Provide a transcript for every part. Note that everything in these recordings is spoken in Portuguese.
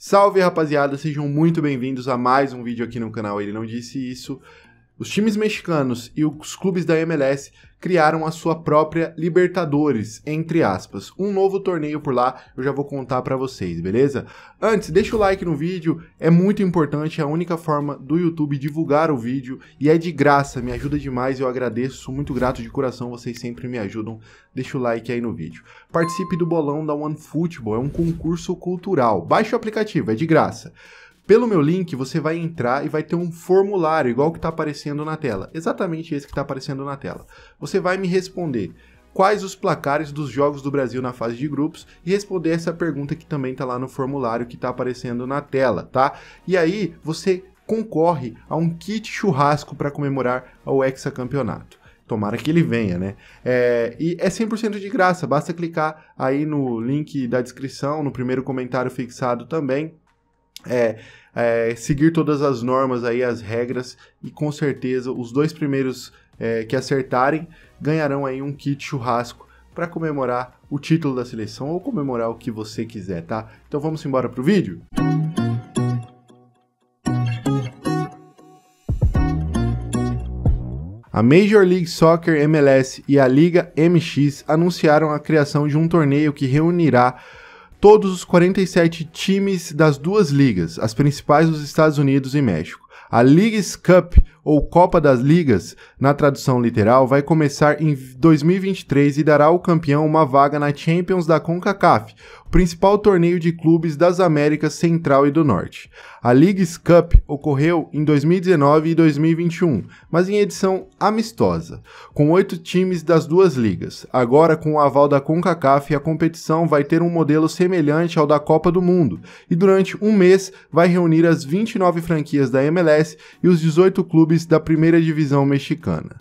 Salve rapaziada, sejam muito bem-vindos a mais um vídeo aqui no canal Ele Não Disse Isso. Os times mexicanos e os clubes da MLS criaram a sua própria Libertadores, entre aspas. Um novo torneio por lá, eu já vou contar para vocês, beleza? Antes, deixa o like no vídeo, é muito importante, é a única forma do YouTube divulgar o vídeo e é de graça, me ajuda demais, eu agradeço, sou muito grato de coração, vocês sempre me ajudam. Deixa o like aí no vídeo. Participe do bolão da OneFootball, é um concurso cultural. Baixe o aplicativo, é de graça. Pelo meu link, você vai entrar e vai ter um formulário igual que está aparecendo na tela. Exatamente esse que está aparecendo na tela. Você vai me responder quais os placares dos jogos do Brasil na fase de grupos e responder essa pergunta que também está lá no formulário que está aparecendo na tela, tá? E aí você concorre a um kit churrasco para comemorar o hexacampeonato. Tomara que ele venha, né? É, e é 100% de graça, basta clicar aí no link da descrição, no primeiro comentário fixado também, é, é, seguir todas as normas aí, as regras, e com certeza os dois primeiros é, que acertarem ganharão aí um kit churrasco para comemorar o título da seleção ou comemorar o que você quiser, tá? Então vamos embora pro vídeo? A Major League Soccer MLS e a Liga MX anunciaram a criação de um torneio que reunirá todos os 47 times das duas ligas, as principais dos Estados Unidos e México. A Leagues Cup ou Copa das Ligas, na tradução literal, vai começar em 2023 e dará ao campeão uma vaga na Champions da CONCACAF, o principal torneio de clubes das Américas Central e do Norte. A Leagues Cup ocorreu em 2019 e 2021, mas em edição amistosa, com oito times das duas ligas. Agora, com o aval da CONCACAF, a competição vai ter um modelo semelhante ao da Copa do Mundo e durante um mês vai reunir as 29 franquias da MLS e os 18 clubes clubes da primeira divisão mexicana.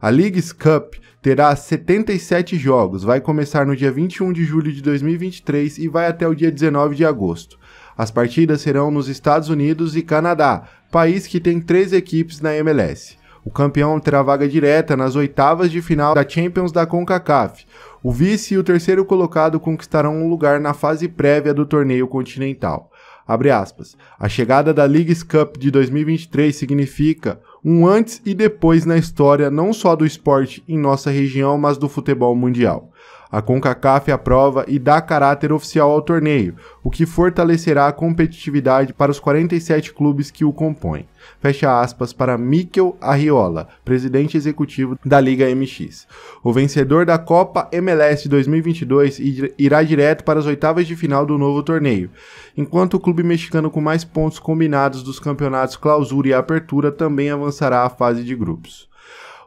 A Leagues Cup terá 77 jogos, vai começar no dia 21 de julho de 2023 e vai até o dia 19 de agosto. As partidas serão nos Estados Unidos e Canadá, país que tem três equipes na MLS. O campeão terá vaga direta nas oitavas de final da Champions da CONCACAF. O vice e o terceiro colocado conquistarão um lugar na fase prévia do torneio continental. Abre aspas. A chegada da Leagues Cup de 2023 significa um antes e depois na história não só do esporte em nossa região, mas do futebol mundial. A CONCACAF aprova e dá caráter oficial ao torneio, o que fortalecerá a competitividade para os 47 clubes que o compõem. Fecha aspas para Mikel Arriola, presidente executivo da Liga MX. O vencedor da Copa MLS 2022 irá direto para as oitavas de final do novo torneio, enquanto o clube mexicano com mais pontos combinados dos campeonatos Clausura e Apertura também avançará à fase de grupos.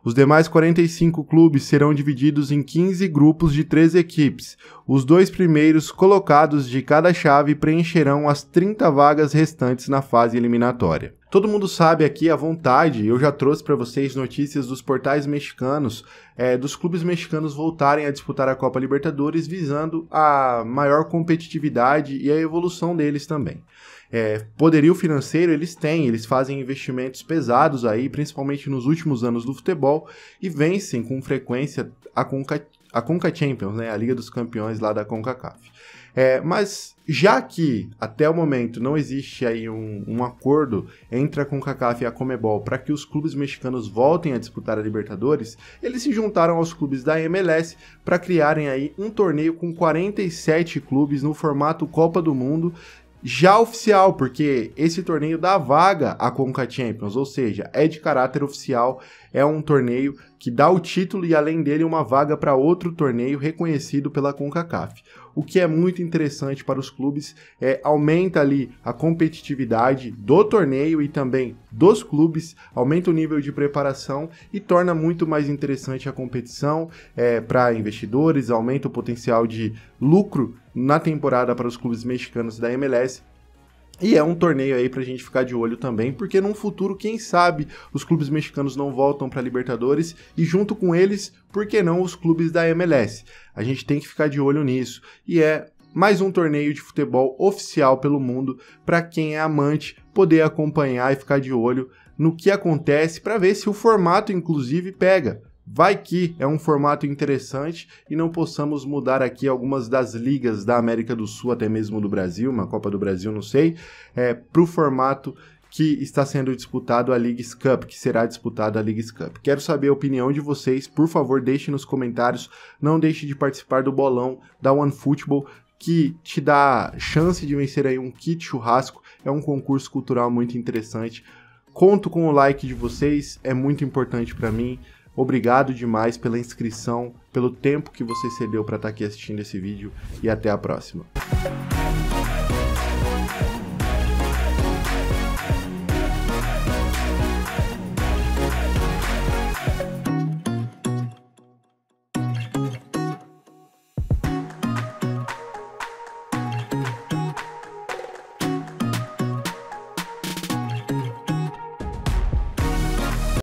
Os demais 45 clubes serão divididos em 15 grupos de 13 equipes. Os dois primeiros colocados de cada chave preencherão as 30 vagas restantes na fase eliminatória. Todo mundo sabe aqui à vontade, eu já trouxe para vocês notícias dos portais mexicanos, é, dos clubes mexicanos voltarem a disputar a Copa Libertadores, visando a maior competitividade e a evolução deles também. É, poderio financeiro eles têm, eles fazem investimentos pesados aí, principalmente nos últimos anos do futebol, e vencem com frequência a, Conca, a Conca Champions, né, a Liga dos Campeões lá da CONCACAF. É, mas já que até o momento não existe aí um, um acordo entre a CONCACAF e a Comebol para que os clubes mexicanos voltem a disputar a Libertadores, eles se juntaram aos clubes da MLS para criarem aí um torneio com 47 clubes no formato Copa do Mundo já oficial, porque esse torneio dá vaga à Conca Champions, ou seja, é de caráter oficial, é um torneio que dá o título e além dele uma vaga para outro torneio reconhecido pela CONCACAF. O que é muito interessante para os clubes é aumenta ali a competitividade do torneio e também dos clubes, aumenta o nível de preparação e torna muito mais interessante a competição é, para investidores, aumenta o potencial de lucro na temporada para os clubes mexicanos da MLS e é um torneio aí pra gente ficar de olho também, porque num futuro, quem sabe, os clubes mexicanos não voltam para Libertadores e junto com eles, por que não os clubes da MLS? A gente tem que ficar de olho nisso. E é mais um torneio de futebol oficial pelo mundo para quem é amante poder acompanhar e ficar de olho no que acontece para ver se o formato inclusive pega. Vai que é um formato interessante e não possamos mudar aqui algumas das ligas da América do Sul, até mesmo do Brasil, uma Copa do Brasil, não sei, é, para o formato que está sendo disputado a Liga Cup, que será disputada a Liga Cup. Quero saber a opinião de vocês, por favor, deixe nos comentários, não deixe de participar do bolão da OneFootball, que te dá chance de vencer aí um kit churrasco, é um concurso cultural muito interessante. Conto com o like de vocês, é muito importante para mim. Obrigado demais pela inscrição, pelo tempo que você cedeu para estar tá aqui assistindo esse vídeo e até a próxima.